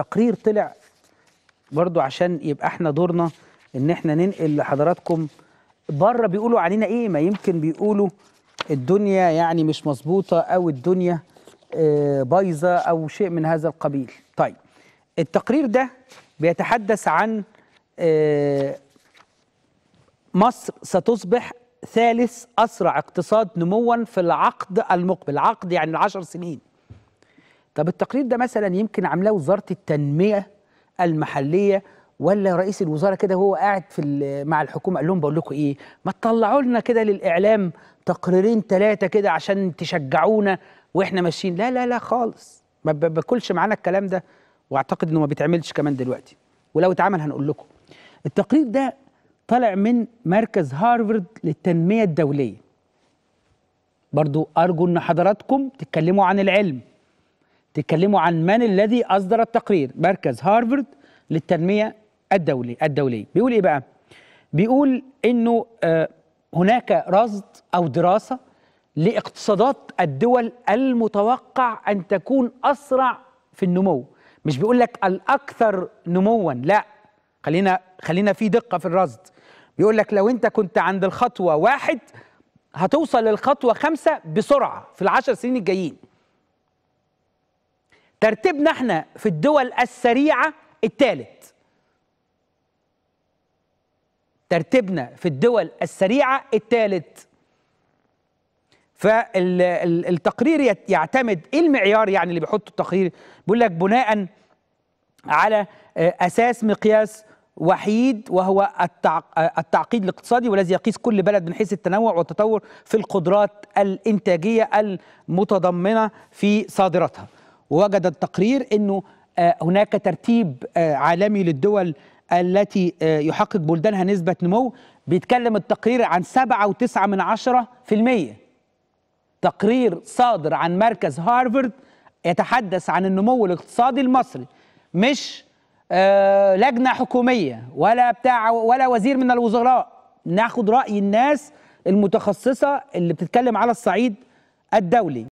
تقرير طلع برضو عشان يبقى احنا دورنا ان احنا ننقل لحضراتكم بره بيقولوا علينا ايه ما يمكن بيقولوا الدنيا يعني مش مظبوطه او الدنيا آه، بايظه او شيء من هذا القبيل طيب التقرير ده بيتحدث عن آه، مصر ستصبح ثالث اسرع اقتصاد نموا في العقد المقبل عقد يعني 10 سنين طب التقرير ده مثلا يمكن عاملاه وزاره التنميه المحليه ولا رئيس الوزاره كده وهو قاعد في مع الحكومه قال لهم بقول لكم ايه ما تطلعوا لنا كده للاعلام تقريرين ثلاثه كده عشان تشجعونا واحنا ماشيين لا لا لا خالص ما باكلش معانا الكلام ده واعتقد انه ما بيتعملش كمان دلوقتي ولو اتعمل هنقول لكم التقرير ده طالع من مركز هارفرد للتنميه الدوليه برضو ارجو ان حضراتكم تتكلموا عن العلم تتكلموا عن من الذي اصدر التقرير مركز هارفرد للتنميه الدولي الدولي بيقول ايه بقى بيقول انه آه، هناك رصد او دراسه لاقتصادات الدول المتوقع ان تكون اسرع في النمو مش بيقول لك الاكثر نموا لا خلينا خلينا في دقه في الرصد بيقول لك لو انت كنت عند الخطوه واحد هتوصل للخطوه خمسه بسرعه في العشر سنين الجايين ترتيبنا احنا في الدول السريعة الثالث ترتيبنا في الدول السريعة الثالث فالتقرير يعتمد ايه المعيار يعني اللي بيحطه التقرير بيقول لك بناء على آه، اساس مقياس وحيد وهو آه، التعقيد الاقتصادي والذي يقيس كل بلد من حيث التنوع والتطور في القدرات الانتاجيه المتضمنه في صادراتها ووجد التقرير انه آه، هناك ترتيب آه، عالمي للدول التي آه، يحقق بلدانها نسبة نمو بيتكلم التقرير عن 7.9 من عشرة في المية تقرير صادر عن مركز هارفرد يتحدث عن النمو الاقتصادي المصري مش لجنة حكومية ولا بتاع ولا وزير من الوزراء ناخد رأي الناس المتخصصة اللي بتتكلم على الصعيد الدولي